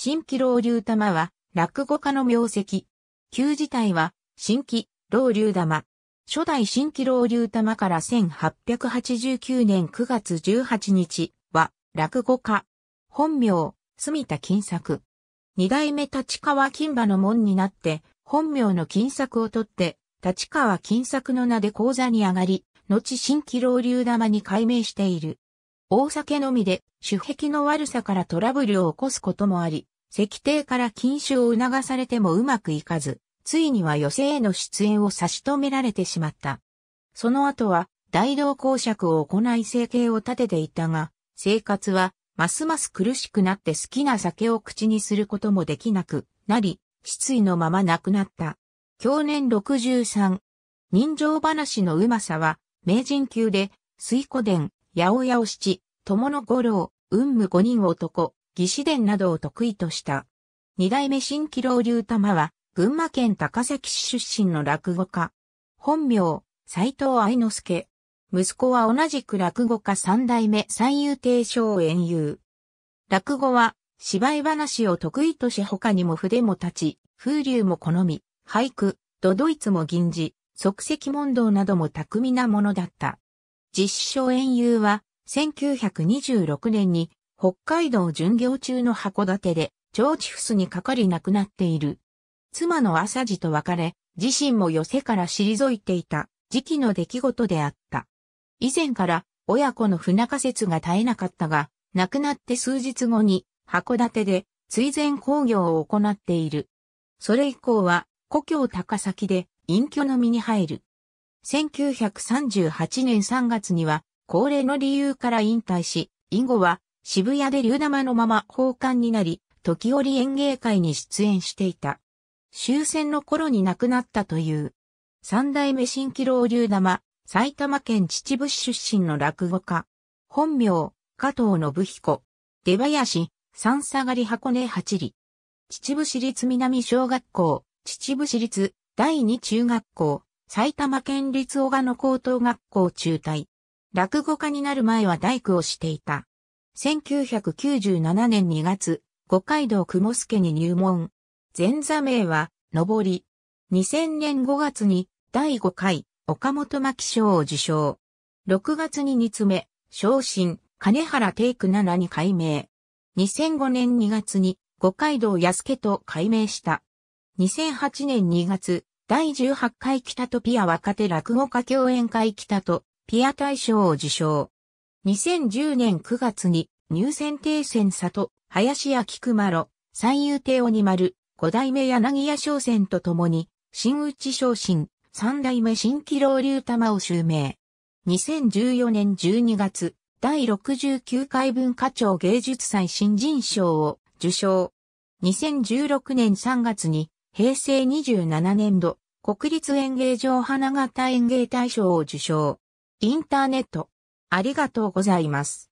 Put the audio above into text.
新規老竜玉は、落語家の名跡。旧自体は、新規老竜玉。初代新規老竜玉から1889年9月18日は、落語家。本名、住田金作。二代目立川金馬の門になって、本名の金作を取って、立川金作の名で講座に上がり、後新規老竜玉に改名している。大酒のみで、主癖の悪さからトラブルを起こすこともあり、石帝から禁酒を促されてもうまくいかず、ついには寄席への出演を差し止められてしまった。その後は、大道公爵を行い生計を立てていたが、生活は、ますます苦しくなって好きな酒を口にすることもできなくなり、失意のまま亡くなった。去年63、人情話のうまさは、名人級で、水古伝、八百屋を七、友の五郎、雲武五人男、義士伝などを得意とした。二代目新気老流玉は、群馬県高崎市出身の落語家。本名、斎藤愛之助。息子は同じく落語家三代目三遊亭昇園遊。落語は、芝居話を得意とし他にも筆も立ち、風流も好み、俳句、ドドイツも銀字、即席問答なども巧みなものだった。実証園遊は、1926年に北海道巡業中の函館で、長地府スにかかり亡くなっている。妻の朝地と別れ、自身も寄せから退いていた時期の出来事であった。以前から親子の不仲説が絶えなかったが、亡くなって数日後に函館で追善工業を行っている。それ以降は故郷高崎で隠居の身に入る。1938年3月には、高齢の理由から引退し、以後は渋谷で竜玉のまま奉還になり、時折演芸会に出演していた。終戦の頃に亡くなったという。三代目新紀郎竜玉、埼玉県秩父市出身の落語家。本名、加藤信彦。出林、三下がり箱根八里。秩父市立南小学校、秩父市立第二中学校、埼玉県立小賀の高等学校中退。落語家になる前は大工をしていた。1997年2月、五街道雲助に入門。前座名は、上り。2000年5月に、第5回、岡本巻賞を受賞。6月に煮詰め、昇進、金原テイク7に改名。2005年2月に、五街道安家と改名した。2008年2月、第18回北とピア若手落語家共演会北とピア大賞を受賞。2010年9月に入選定選里、林家菊丸、三遊亭鬼丸、五代目柳家商船と共に、新内昇進、三代目新紀老流玉を襲名。2014年12月、第69回文化庁芸術祭新人賞を受賞。2016年3月に平成27年度、国立演芸場花形演芸大賞を受賞。インターネット。ありがとうございます。